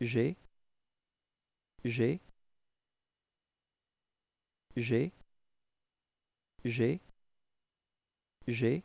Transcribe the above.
G G G G G